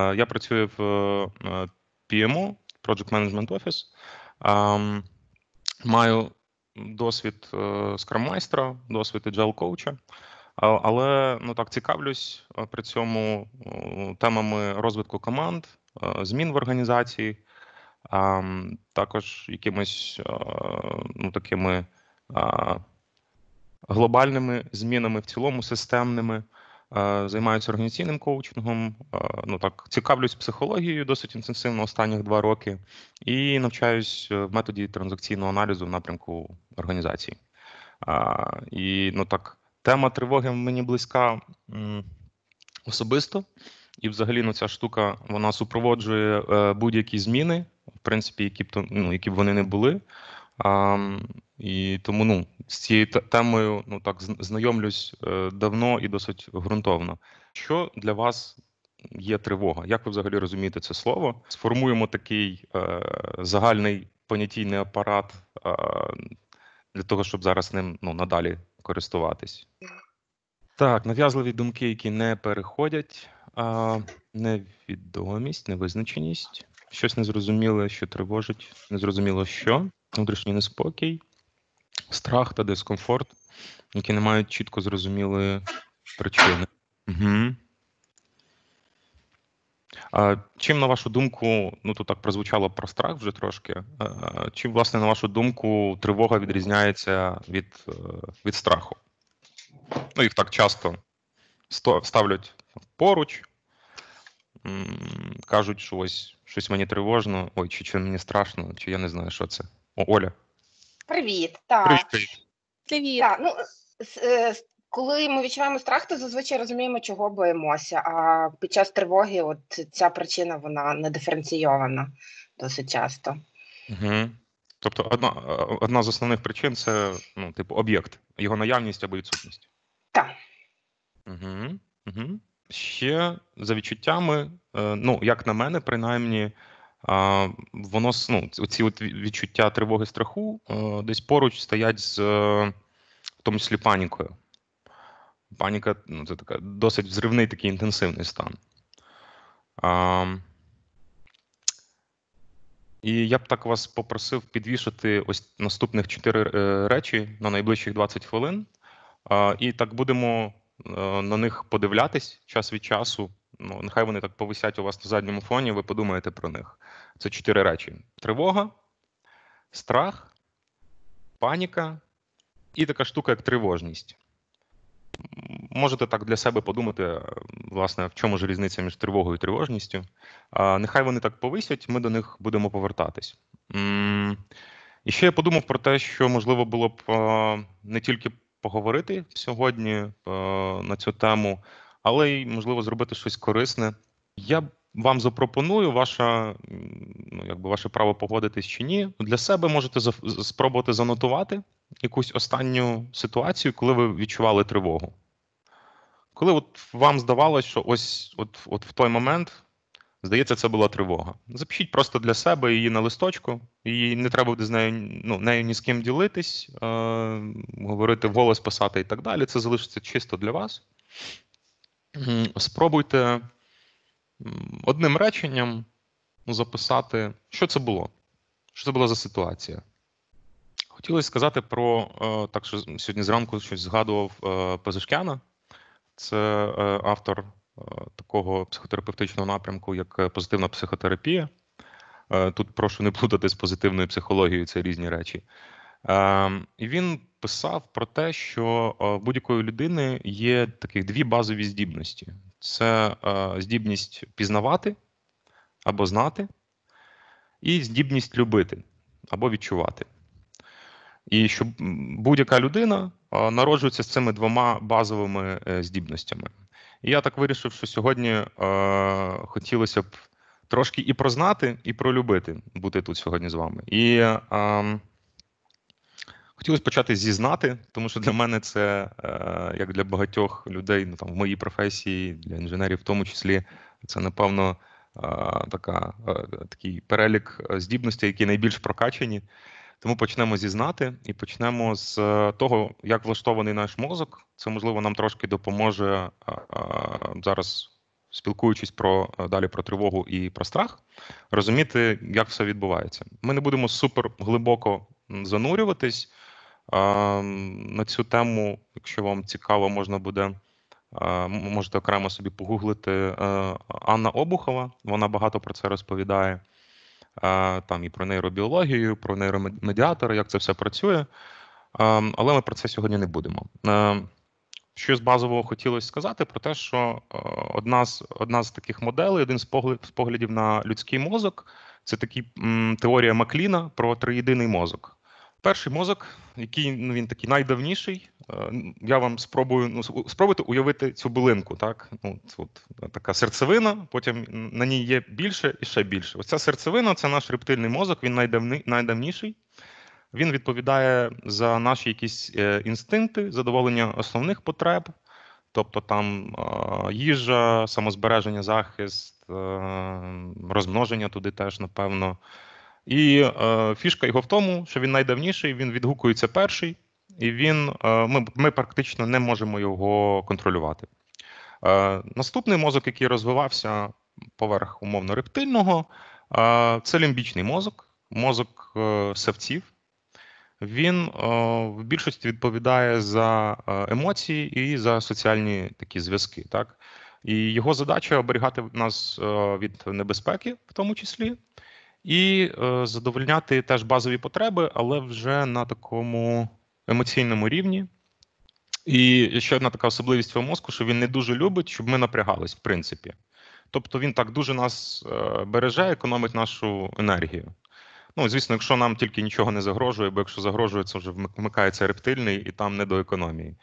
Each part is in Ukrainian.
Е, я працюю в е, PMO, Project Management Office. Ем, маю досвід е, скраммайстра, досвід agile коуча але ну так цікавлюсь при цьому темами розвитку команд, змін в організації, ем, також якимись ну, такими глобальними змінами в цілому системними. Е, займаюся організаційним коучингом. Е, ну так цікавлюсь психологією досить інтенсивно останніх два роки і навчаюсь е, в методі транзакційного аналізу в напрямку організації. І ну так, тема тривоги мені близька особисто. І, взагалі, ну, ця штука вона супроводжує будь-які зміни, в принципі, які б ну, які б вони не були. І тому ну, з цією темою ну так знайомлюсь е, давно і досить ґрунтовно. Що для вас є тривога? Як ви взагалі розумієте це слово? Сформуємо такий е, загальний понятійний апарат е, для того, щоб зараз ним ну, надалі користуватись? Так, нав'язливі думки, які не переходять, а невідомість, невизначеність, щось незрозуміле, що тривожить, незрозуміло що, внутрішній неспокій страх та дискомфорт, які не мають чітко зрозумілої причини. Угу. А, Чим, на вашу думку, ну тут так прозвучало про страх вже трошки. Чим, власне, на вашу думку, тривога відрізняється від е, від страху? Ну, їх так часто ставлять поруч, кажуть, що ось щось мені тривожно, ой, чи чи мені страшно, чи я не знаю, що це. О, Оля. Привіт, так. Привіт. Привіт. Так, ну, е, коли ми відчуваємо страх, то зазвичай розуміємо, чого боїмося. А під час тривоги, от ця причина вона не диференційована досить часто. Угу. Тобто, одна одна з основних причин це ну, типу, об'єкт, його наявність або відсутність. Так. Угу. Угу. Ще за відчуттями, е, ну, як на мене, принаймні воно ну, ці от відчуття тривоги страху е, десь поруч стоять з в тому числі панікою. Паніка ну, це така досить взривний такий інтенсивний стан. А, І я б так вас попросив підвішати ось наступних чотири е, речі на найближчих 20 хвилин. А, І так будемо е, на них подивлятись час від часу. Ну, нехай вони так повисять у вас на задньому фоні, ви подумаєте про них. Це чотири речі: тривога, страх, паніка і така штука, як тривожність. Можете так для себе подумати, власне, в чому ж різниця між тривогою і тривожністю. Нехай вони так повисять, ми до них будемо повертатись. І ще я подумав про те, що можливо було б не тільки поговорити сьогодні на цю тему але й можливо зробити щось корисне. Я вам запропоную ваша, ну якби ваше право погодитись чи ні. Для себе можете за, спробувати занотувати якусь останню ситуацію, коли ви відчували тривогу. Коли от вам здавалось, що ось от, от в той момент, здається, це була тривога. Запишіть просто для себе її на листочку, і не треба буде з нею ну, нею ні з ким ділитись, е, говорити вголос, писати і так далі. Це залишиться чисто для вас спробуйте одним реченням записати, що це було, що це була за ситуація. Хотілося сказати про е, так, що сьогодні зранку щось згадував е, Пазишкяна, це е, автор такого психотерапевтичного напрямку, як позитивна психотерапія. Тут прошу не плутати з позитивною психологією, це різні речі. Ем, і він писав про те, що е, будь-якої людини є таких дві базові здібності: це е, здібність пізнавати або знати, і здібність любити або відчувати. І що будь-яка людина е, народжується з цими двома базовими здібностями. І я так вирішив, що сьогодні хотілося б трошки і прознати, і пролюбити бути тут сьогодні з вами. І ем, Хотілося почати зізнати, тому що для мене це, е, як для багатьох людей, ну там в моїй професії, для інженерів, в тому числі, це напевно е, така, е, такий перелік здібностей, які найбільш прокачені. Тому почнемо зізнати і почнемо з того, як влаштований наш мозок. Це можливо нам трошки допоможе зараз, спілкуючись про далі про тривогу і про страх, розуміти, як все відбувається. Ми не будемо супер глибоко занурюватись. На цю тему, якщо вам цікаво, можна буде можете окремо собі погуглити е, Анна Обухова. Вона багато про це розповідає. Там і про нейробіологію, про нейромедіатори, як це все працює. Але ми про це сьогодні не будемо. Е, що з базового хотілося сказати про те, що е, одна з одна з таких моделей, один з поглядів на людський мозок, це такі теорія Макліна про триєдиний мозок. Перший мозок, який ну, він такий найдавніший. Е, я вам спробую ну, спробуйте уявити цю билинку. Так, ну от е, така серцевина. Потім на ній є більше і ще більше. Оця серцевина це наш рептильний мозок. Він найдавни, найдавніший. Він відповідає за наші якісь е, інстинкти, задоволення основних потреб, тобто там їжа, самозбереження, захист, розмноження туди теж, напевно. І е, фішка його в тому, що він найдавніший, він відгукується перший, і він, е, ми ми практично не можемо його контролювати. Е, Наступний мозок, який розвивався поверх умовно рептильного, е, це лімбічний мозок, мозок е, савців. Він е, в більшості відповідає за е, емоції і за соціальні такі зв'язки. Так? І його задача оберігати нас від небезпеки, в тому числі і е, задовольняти теж базові потреби, але вже на такому емоційному рівні. І ще одна така особливість цього мозку, що він не дуже любить, щоб ми напрягались, в принципі. Тобто він так дуже нас е, береже, економить нашу енергію. Ну, звісно, якщо нам тільки нічого не загрожує, бо якщо загрожує, це вже вмикається рептильний і там не до економії.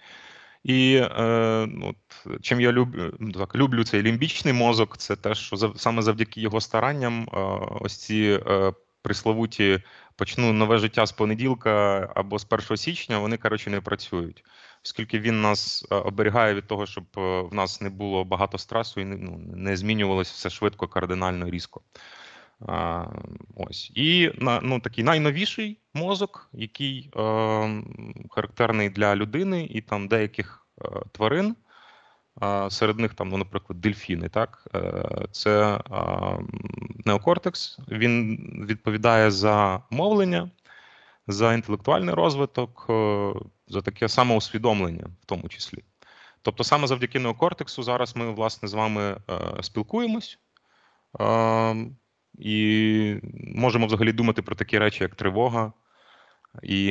І е, ну, от, чим я люблю е, ну, так, люблю цей лімбічний мозок, це те, що саме завдяки його старанням, е, ось ці е, присловуті почну нове життя з понеділка або з 1 січня, вони коротше не працюють, оскільки він нас е, оберігає від того, щоб е, в нас не було багато стресу і ну, не змінювалося все швидко, кардинально різко. А, Ось і ну, такий найновіший мозок, який е, характерний для людини і там деяких е, тварин. Е, серед них там, ну, наприклад, дельфіни. Так, е, це е, неокортекс. Він відповідає за мовлення, за інтелектуальний розвиток, е, за таке самоусвідомлення, в тому числі. Тобто, саме завдяки неокортексу, зараз ми власне з вами е, спілкуємось. Е, і можемо взагалі думати про такі речі, як тривога і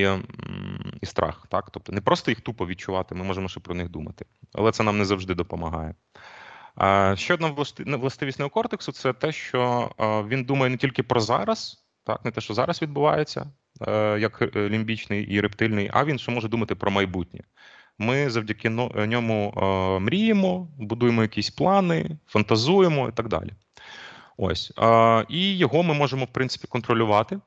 і страх. Так? Тобто не просто їх тупо відчувати, ми можемо ще про них думати. Але це нам не завжди допомагає. Ще одна ну, властивість неокортексу це те, що він думає не тільки про зараз, так, не те, що зараз відбувається, е, як е, лімбічний і рептильний, а він ще може думати про майбутнє. Ми завдяки ньому е, мріємо, будуємо якісь плани, фантазуємо і так далі. Ось а, і його ми можемо в принципі контролювати.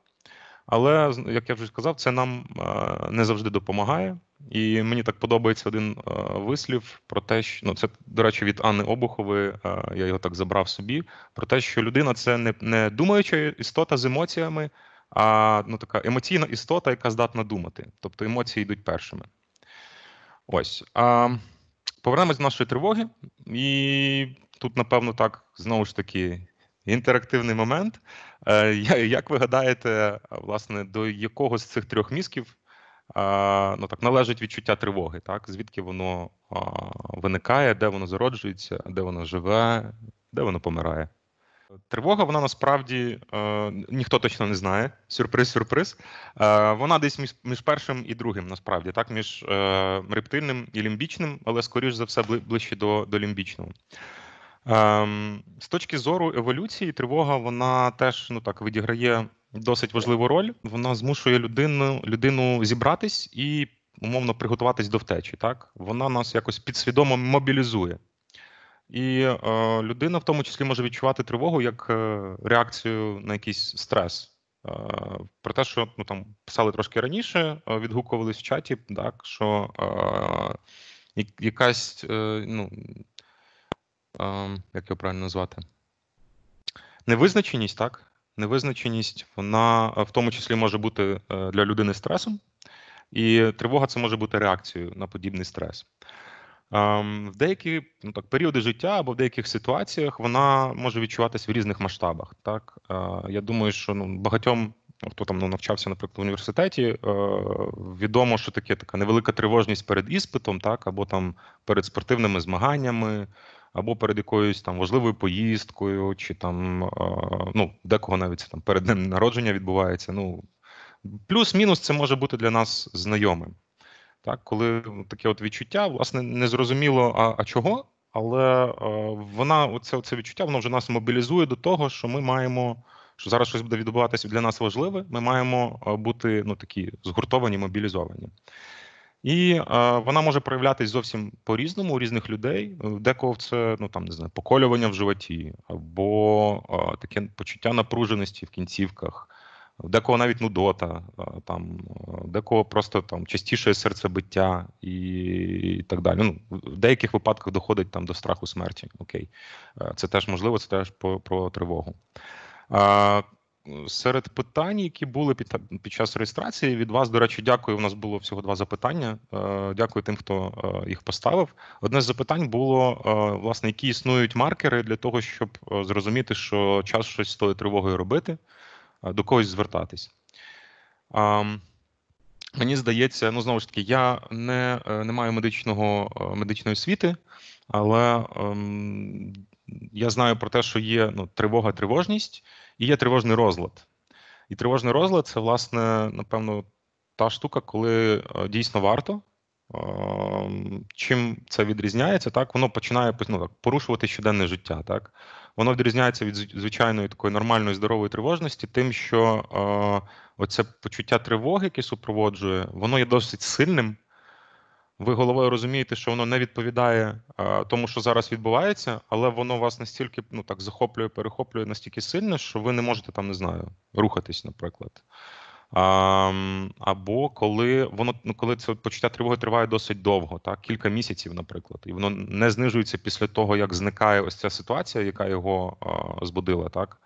Але як я вже сказав, це нам е, не завжди допомагає. І мені так подобається один е, вислів про те, що ну це до речі, від Анни Обухової, е, я його так забрав собі. Про те, що людина це не не думаюча істота з емоціями, а ну така емоційна істота, яка здатна думати. Тобто емоції йдуть першими. Ось а, повернемось до нашої тривоги, і тут, напевно, так знову ж таки інтерактивний момент. Е, як ви гадаєте, власне, до якого з цих трьох мізків ну так належить відчуття тривоги? Так, звідки воно виникає, де воно зароджується, де воно живе, де воно помирає? Тривога, вона насправді е, ніхто точно не знає. Сюрприз-сюрприз. Е, Вона десь між, між першим і другим, насправді, так, між е, рептильним і лімбічним, але скоріш за все ближче до до лімбічного. Ем, з точки зору еволюції, тривога вона теж ну так відіграє досить важливу роль. Вона змушує людину людину зібратись і умовно приготуватись до втечі. Так вона нас якось підсвідомо мобілізує, і е, людина в тому числі може відчувати тривогу як е, реакцію на якийсь стрес. Е, про те, що ну там писали трошки раніше, е, відгукувались в чаті, так що. Е, Якась е, ну, як його правильно назвати, невизначеність, так? Невизначеність, вона е, в тому числі може бути е, для людини стресом, і тривога це може бути реакцією на подібний стрес. Ем, в деякі ну так періоди життя або в деяких ситуаціях вона може відчуватися в різних масштабах. Так е, я думаю, що ну багатьом, хто там ну, навчався, наприклад, в університеті, відомо, що таке така невелика тривожність перед іспитом, так або там перед спортивними змаганнями, або перед якоюсь там важливою поїздкою, чи там е, ну декого навіть там перед днем народження відбувається. Ну плюс-мінус це може бути для нас знайомим. Так, коли таке от відчуття, власне, не зрозуміло, а а чого, але е, вона, оце, оце відчуття, воно вже нас мобілізує до того, що ми маємо, що зараз щось буде відбуватися для нас важливе. Ми маємо е, бути ну такі згуртовані, мобілізовані. І е, вона може проявлятись зовсім по різному у різних людей. Е, декого це ну там не знаю, поколювання в животі, або е, таке почуття напруженості в кінцівках, декого навіть нудота, е, там е, декого просто там частіше серцебиття і, і так далі. Ну в деяких випадках доходить там до страху смерті. Окей, е, це теж можливо, це теж про, про тривогу серед питань, які були під під час реєстрації, від вас, до речі, дякую. У нас було всього два запитання. Е, дякую тим, хто е, їх поставив. Одне з запитань було е, власне, які існують маркери для того, щоб зрозуміти, що час щось з тою тривогою робити, до когось звертатись. Мені здається, ну знову ж таки, я не не маю медичного медичної освіти, але ем, я знаю про те, що є ну, тривога, тривожність, і є тривожний розлад. І тривожний розлад це, власне, напевно, та штука, коли е, дійсно варто. Е, чим це відрізняється, так воно починає ну, так, порушувати щоденне життя. Так Воно відрізняється від звичайної такої нормальної здорової тривожності, тим, що е, оце почуття тривоги, яке супроводжує, воно є досить сильним ви головою розумієте, що воно не відповідає а, тому, що зараз відбувається, але воно вас настільки ну так захоплює, перехоплює настільки сильно, що ви не можете там не знаю рухатись, наприклад. А, Або коли воно ну, коли це почуття тривоги триває досить довго, так кілька місяців, наприклад, і воно не знижується після того, як зникає ось ця ситуація, яка його а, збудила, так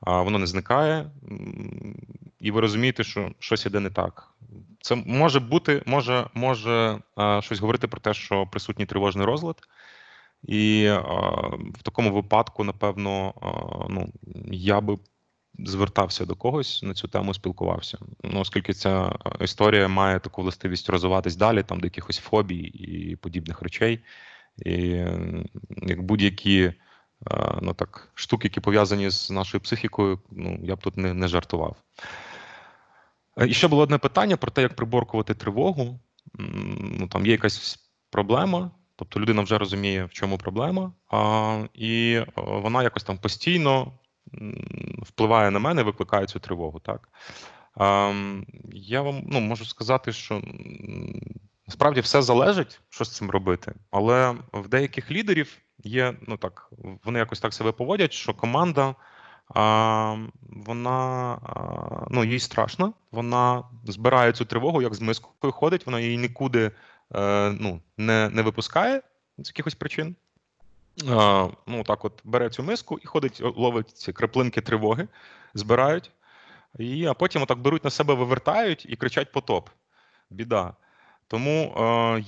а, воно не зникає, і ви розумієте, що щось іде не так. Це може бути, може може е, щось говорити про те, що присутній тривожний розлад, і е, в такому випадку, напевно, е, ну я би звертався до когось на цю тему, спілкувався. Ну, оскільки ця історія має таку властивість розвиватись далі, там до якихось фобій і подібних речей, і як будь-які. Ну так штуки, які пов'язані з нашою психікою, ну я б тут не не жартував. Е, і ще було одне питання про те, як приборкувати тривогу. Ну там є якась проблема, тобто людина вже розуміє, в чому проблема, а, і е, вона якось там постійно впливає на мене, викликає цю тривогу. Так а, ем, я вам ну, можу сказати, що насправді все залежить, що з цим робити, але в деяких лідерів є ну так, вони якось так себе поводять, що команда. Вона ну, їй страшно, вона збирає цю тривогу, як з мискою ходить, вона її нікуди е, ну, не не випускає з якихось причин. Ну, так от бере цю миску і ходить, ловить ці краплинки тривоги, збирають, і, а потім отак беруть на себе, вивертають і кричать потоп. Біда. Тому е,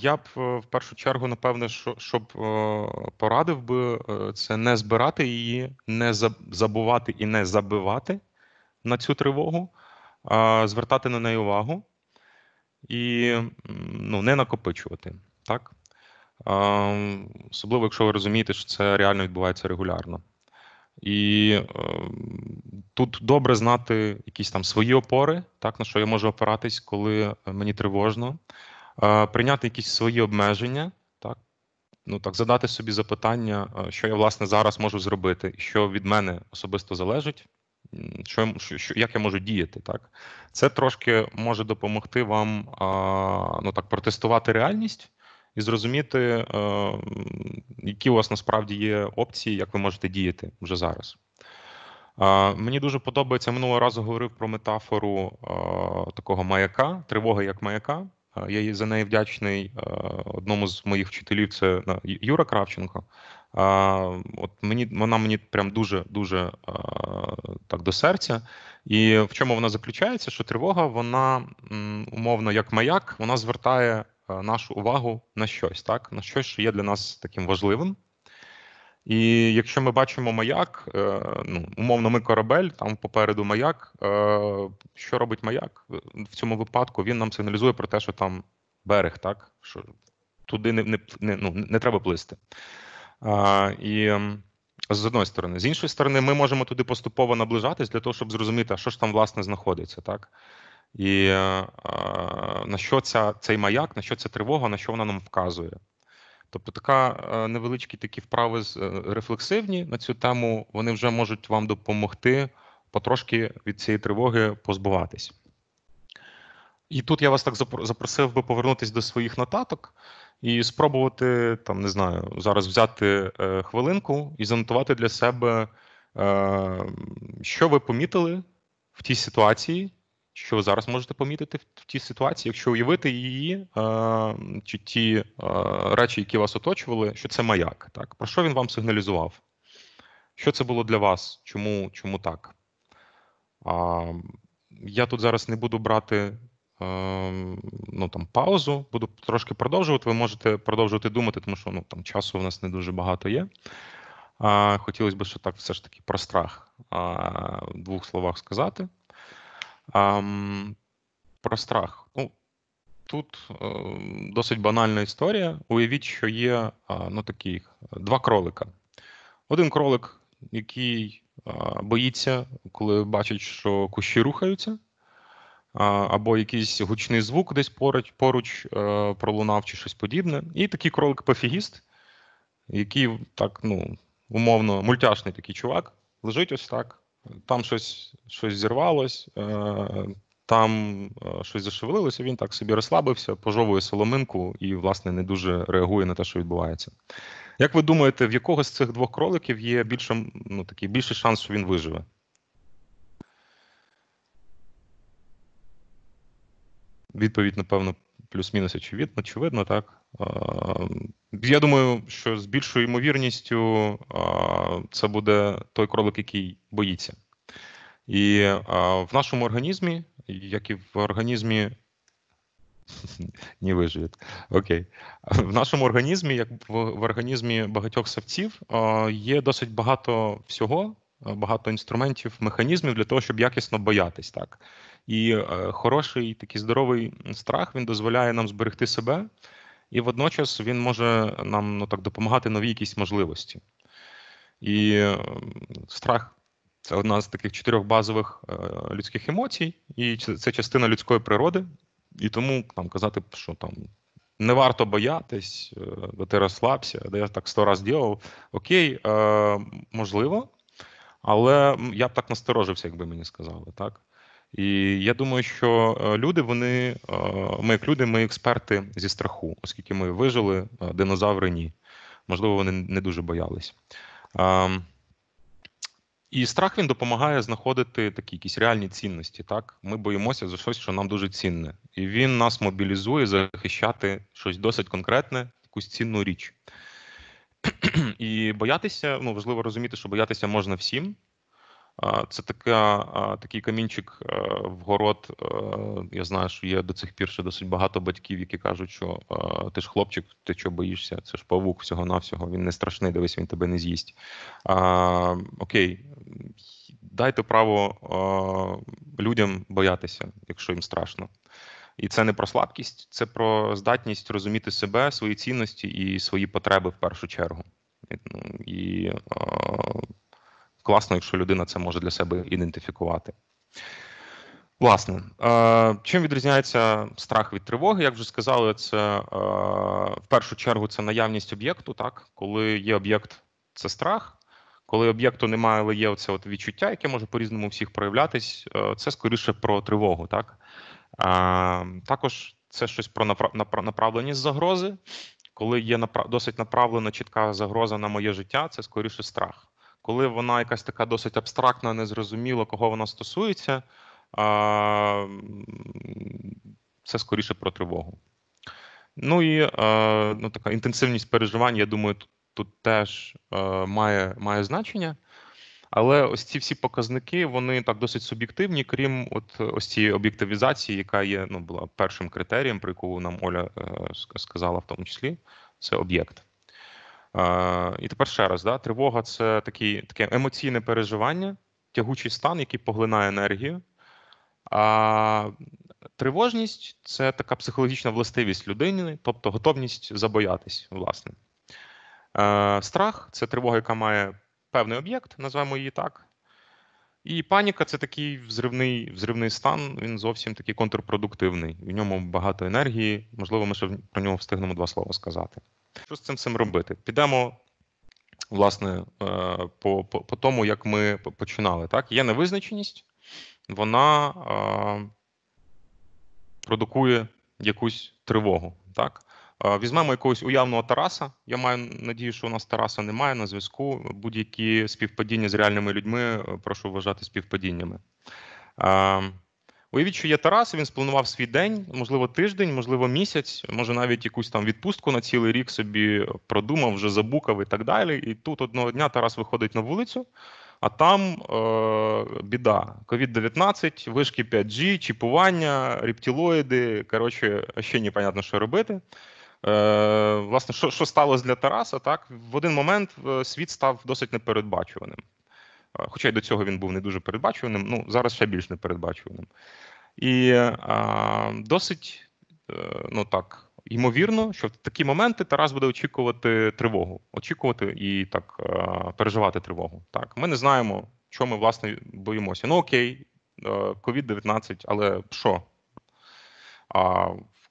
я б е, в першу чергу, напевне, що щоб е, порадив би е, це не збирати її, не забувати і не забивати на цю тривогу, е, звертати на неї увагу і ну, не накопичувати. так? Е, особливо, якщо ви розумієте, що це реально відбувається регулярно. І е, тут добре знати якісь там свої опори, так на що я можу опиратись, коли мені тривожно. Е, прийняти якісь свої обмеження, так ну так задати собі запитання, е, що я власне зараз можу зробити, що від мене особисто залежить, що що, як я можу діяти, так це трошки може допомогти вам ну так протестувати реальність. І зрозуміти, е, які у вас насправді є опції, як ви можете діяти вже зараз. Мені дуже подобається минулого разу говорив про метафору такого маяка, тривоги як маяка. Е, я за неї вдячний е, одному з моїх вчителів, це е, Юра Кравченко. От мені вона мені прям дуже дуже так до серця. І в чому вона заключається? Що тривога, вона умовно, як маяк, вона звертає нашу увагу на щось, так на щось, що є для нас таким важливим. І якщо ми бачимо маяк, е, ну умовно, ми корабель, там попереду маяк. Е, що робить маяк? В цьому випадку він нам сигналізує про те, що там берег, так що туди не не, не, ну, не треба плисти. А, І з одної сторони, з іншої сторони, ми можемо туди поступово наближатись для того, щоб зрозуміти, що ж там власне знаходиться, так. І е, а, на що ця, цей маяк, на що ця тривога, на що вона нам вказує. Тобто, така е, невеличкі такі вправи е, рефлексивні на цю тему, вони вже можуть вам допомогти потрошки від цієї тривоги позбуватись. І тут я вас так запросив би повернутися до своїх нотаток і спробувати там, не знаю, зараз взяти е, хвилинку і занотувати для себе, що ви помітили в тій ситуації що ви зараз можете помітити в тій ситуації, якщо уявити її е, чи ті е, речі, які вас оточували, що це маяк. Так, про що він вам сигналізував? Що це було для вас? Чому чому так? А, Я тут зараз не буду брати е, ну, там, паузу, буду трошки продовжувати. Ви можете продовжувати думати, тому що ну, там, часу у нас не дуже багато є. А, Хотілося б, що так все ж таки про страх а, в двох словах сказати. Про страх. Ну, Тут е, досить банальна історія. Уявіть, що є ну, такі два кролика. Один кролик, який боїться, коли бачить, що кущі рухаються, або якийсь гучний звук десь поруч поруч е, пролунав чи щось подібне. І такий кролик пофігіст який так, ну, умовно, мультяшний такий чувак, лежить ось так. Там щось щось зірвалось, е, там е, щось зашевелилося, він так собі розслабився, пожовує соломинку і, власне, не дуже реагує на те, що відбувається. Як ви думаєте, в якого з цих двох кроликів є більше, ну, такий, більший шанс, що він виживе? Відповідь, напевно, плюс-мінус очевидно, очевидно, так. Е, я думаю, що з більшою ймовірністю е, це буде той кролик, який боїться. І е, в нашому організмі, як і в організмі, ні, виживет. Окей. В нашому організмі, як в, в організмі багатьох савців, є досить багато всього, багато інструментів, механізмів для того, щоб якісно боятись. так. І хороший такий здоровий страх він дозволяє нам зберегти себе і водночас він може нам ну так допомагати нові якісь можливості. І ем, страх це одна з таких чотирьох базових е, людських емоцій, і це частина людської природи. І тому там казати, що там не варто боятись, де ти розслабся, де я так сто разів діяв. Окей, е, можливо, але я б так насторожився, якби мені сказали, так. І я думаю, що е, люди, вони е, ми як люди, ми експерти зі страху, оскільки ми вижили, е, динозаври ні. Можливо, вони не дуже боялись. Ем, і страх він допомагає знаходити такі якісь реальні цінності. Так, ми боїмося за щось, що нам дуже цінне, і він нас мобілізує захищати щось досить конкретне, якусь цінну річ. І боятися, ну важливо розуміти, що боятися можна всім. Це така, такий камінчик е, в город. Е, я знаю, що є до цих пір ще досить багато батьків, які кажуть, що е, ти ж хлопчик, ти чого боїшся? Це ж павук всього-навсього. Він не страшний, дивись, він тебе не з'їсть. Окей, дайте право людям боятися, якщо їм страшно. І це не про слабкість, це про здатність розуміти себе, свої цінності і свої потреби в першу чергу. І ну, класно, якщо людина це може для себе ідентифікувати. Власне, е, чим відрізняється страх від тривоги, як вже сказали, це е, в першу чергу це наявність об'єкту, так коли є об'єкт, це страх. Коли об'єкту немає, але є оце от відчуття, яке може по-різному всіх проявлятись, е, це скоріше про тривогу. Так також це щось про направленість загрози. Коли є досить направлена чітка загроза на моє життя, це скоріше страх коли вона якась така досить абстрактна, незрозуміла, кого вона стосується, це скоріше про тривогу. Ну і ну, така інтенсивність переживань, я думаю, тут, тут теж має, має значення. Але ось ці всі показники вони так досить суб'єктивні, крім от ось цієї об'єктивізації, яка є ну була першим критерієм, про яку нам Оля е сказала, в тому числі, це об'єкт. І тепер ще раз, да, тривога це такі, таке емоційне переживання, тягучий стан, який поглинає енергію. А тривожність це така психологічна властивість людини, тобто готовність забоятись, власне. Страх це тривога, яка має певний об'єкт, називаємо її так. І паніка це такий взривний взривний стан, він зовсім такий контрпродуктивний. В ньому багато енергії. Можливо, ми ще про нього встигнемо два слова сказати. Що з цим цим робити? Підемо власне е, по, по, по тому, як ми починали. Так, є невизначеність, вона е, продукує якусь тривогу. Так. Е, візьмемо якогось уявного Тараса. Я маю надію, що у нас Тараса немає на зв'язку. Будь-які співпадіння з реальними людьми е, прошу вважати співпадіннями. Ем, Уявіть, що є Тарас, він спланував свій день, можливо, тиждень, можливо, місяць, може навіть якусь там відпустку на цілий рік собі продумав, вже забукав і так далі. І тут одного дня Тарас виходить на вулицю, а там е- біда: covid 19 вишки 5G, чіпування, рептилоїди, Коротше, ще непонятно, що робити. Е, Власне, що що сталося для Тараса? Так в один момент е, світ став досить непередбачуваним. Хоча й до цього він був не дуже передбачуваним, ну зараз ще більш непередбачуваним. І а, досить, е, ну так, ймовірно, що в такі моменти Тарас буде очікувати тривогу, очікувати і так е, переживати тривогу. Так, ми не знаємо, чого ми власне боїмося. Ну окей, е, covid 19 але що? А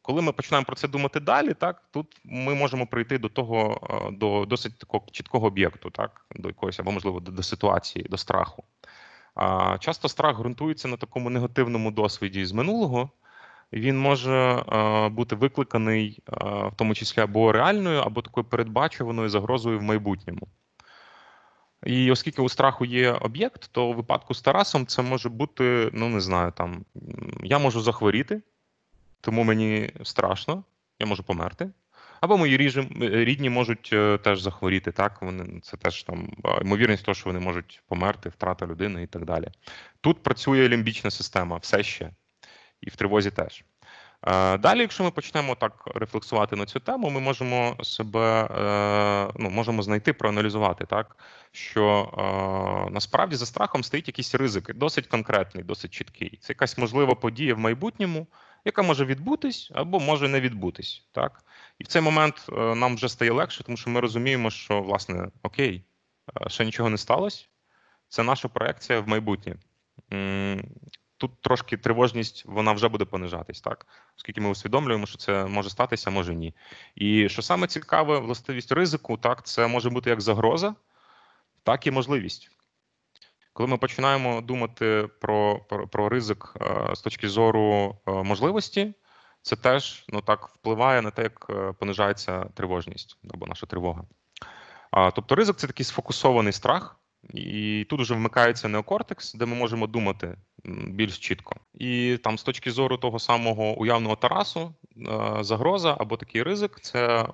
коли ми починаємо про це думати далі, так тут ми можемо прийти до того е, до досить такого чіткого об'єкту, так до якогось або можливо до, до ситуації, до страху. А часто страх ґрунтується на такому негативному досвіді з минулого. Він може а, е, бути викликаний а, е, в тому числі або реальною, або такою передбачуваною загрозою в майбутньому. І оскільки у страху є об'єкт, то у випадку з Тарасом це може бути: ну не знаю, там я можу захворіти тому мені страшно, я можу померти. Або мої ріжі, е, рідні можуть е, теж захворіти. Так, вони це теж там ймовірність того, що вони можуть померти, втрата людини і так далі. Тут працює лімбічна система, все ще і в тривозі теж. Е, далі, якщо ми почнемо так рефлексувати на цю тему, ми можемо себе ну, можемо знайти, проаналізувати, так що насправді за страхом стоїть якийсь ризик, досить конкретний, досить чіткий. Це якась можлива подія в майбутньому, яка може відбутись або може не відбутись. Так? І в цей момент е, нам вже стає легше, тому що ми розуміємо, що власне окей, е, ще нічого не сталося. Це наша проекція в майбутнє. Тут трошки тривожність вона вже буде понижатись, так оскільки ми усвідомлюємо, що це може статися, може ні. І що саме цікаве, властивість ризику, так це може бути як загроза, так і можливість. Коли ми починаємо думати про про, про ризик е, з точки зору е, можливості, це теж ну так впливає на те, як е, понижається тривожність або наша тривога. Тобто, ризик це такий сфокусований страх. І тут вже вмикається неокортекс, де ми можемо думати більш чітко. І там з точки зору того самого уявного Тарасу, загроза або такий ризик це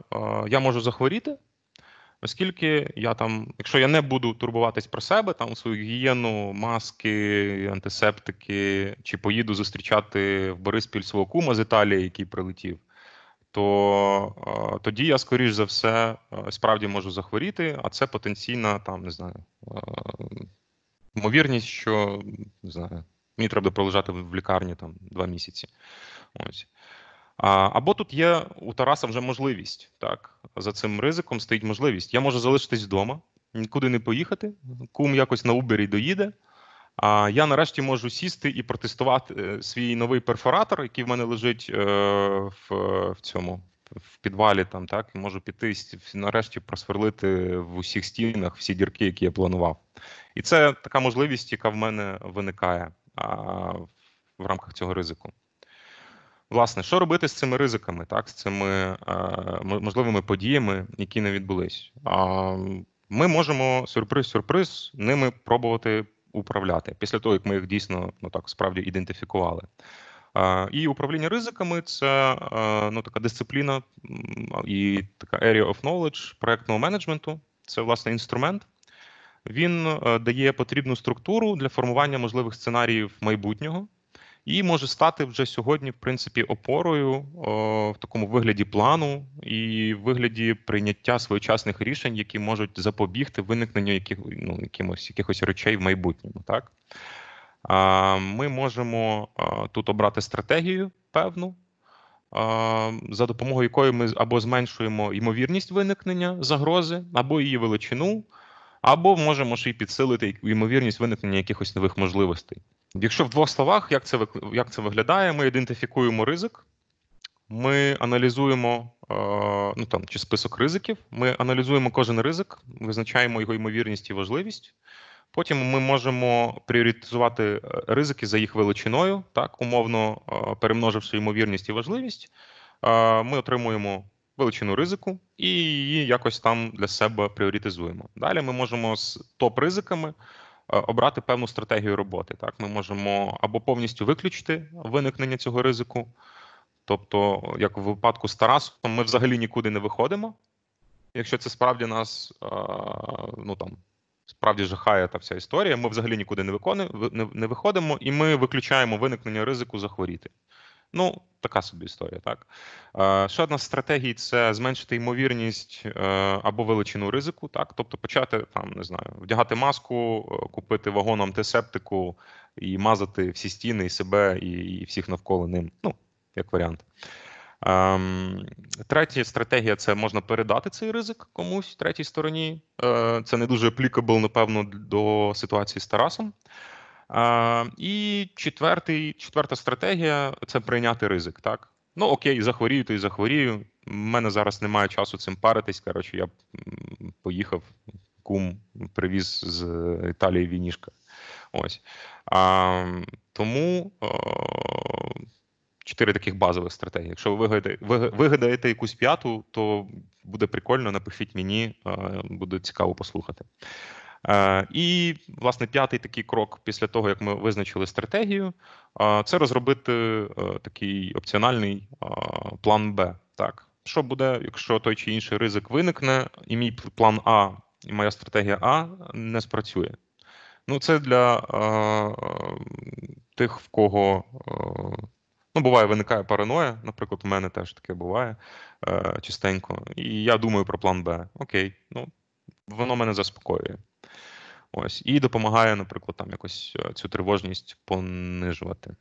я можу захворіти, Оскільки я там, якщо я не буду турбуватись про себе, там свою гігієну, маски, антисептики, чи поїду зустрічати в Бориспіль свого кума з Італії, який прилетів, то е, тоді я, скоріш за все, е, справді можу захворіти, а це потенційна там не знаю, е, ймовірність, що не знаю, мені треба пролежати в лікарні там два місяці. Ось. Або тут є у Тараса вже можливість. Так, за цим ризиком стоїть можливість. Я можу залишитись вдома, нікуди не поїхати. Кум якось на Убері доїде. А я нарешті можу сісти і протестувати е, свій новий перфоратор, який в мене лежить е, в в цьому в підвалі. Там так і можу піти нарешті просверлити в усіх стінах всі дірки, які я планував. І це така можливість, яка в мене виникає а, в рамках цього ризику. Власне, що робити з цими ризиками, так, з цими е, можливими подіями, які не відбулись? Ми можемо сюрприз-сюрприз ними пробувати управляти після того, як ми їх дійсно ну так справді ідентифікували. Е, і управління ризиками це е, ну така дисципліна і така area of knowledge проектного менеджменту. Це власне інструмент. Він дає потрібну структуру для формування можливих сценаріїв майбутнього і може стати вже сьогодні, в принципі, опорою в такому вигляді плану і вигляді прийняття своєчасних рішень, які можуть запобігти виникненню яких, ну, якимось якихось речей в майбутньому. Так ми можемо тут обрати стратегію певну. За допомогою якої ми або зменшуємо ймовірність виникнення загрози, або її величину, або можемо ще й підсилити ймовірність виникнення якихось нових можливостей. Якщо в двох словах, як це як це виглядає, ми ідентифікуємо ризик, ми аналізуємо е, ну там чи список ризиків. Ми аналізуємо кожен ризик, визначаємо його ймовірність і важливість. Потім ми можемо пріоритизувати е, ризики за їх величиною, так умовно е, перемноживши ймовірність і важливість, ми отримуємо величину ризику і її якось там для себе пріоритизуємо. Далі ми можемо з топ-ризиками Е, обрати певну стратегію роботи. Так, ми можемо або повністю виключити виникнення цього ризику, тобто, як в випадку з Тарасом, ми взагалі нікуди не виходимо. Якщо це справді нас е, ну там справді жахає та вся історія, ми взагалі нікуди не виконуємо, не виходимо, і ми виключаємо виникнення ризику захворіти. Ну, така собі історія, так. Е, ще одна з стратегій це зменшити ймовірність е, або величину ризику, так. Тобто почати там, не знаю, вдягати маску, е, купити вагон антисептику і мазати всі стіни і себе, і, і всіх навколо ним. Ну, як варіант. Ем, третя стратегія це можна передати цей ризик комусь третій стороні. Е, Це не дуже аплікабл, напевно, до ситуації з Тарасом. І четвертий, четверта стратегія це прийняти ризик. Так, ну окей, захворію, то й захворію. У мене зараз немає часу цим паритись. Коротше, я поїхав, кум привіз з е, Італії вінішка. Ось а, тому о, чотири таких базових стратегії. Якщо ви вигадаєте якусь п'яту, то буде прикольно. Напишіть мені, е, буде цікаво послухати. Е, і власне п'ятий такий крок після того, як ми визначили стратегію, е, це розробити е, такий опціональний план Б. Так, що буде, якщо той чи інший ризик виникне, і мій план А, і моя стратегія А не спрацює. Ну, це для тих, в кого. Ну, буває, виникає параноя, наприклад, у мене теж таке буває е, частенько. І я думаю про план Б. Окей, ну воно мене заспокоює. Ось і допомагає, наприклад, там якось е, цю тривожність понижувати.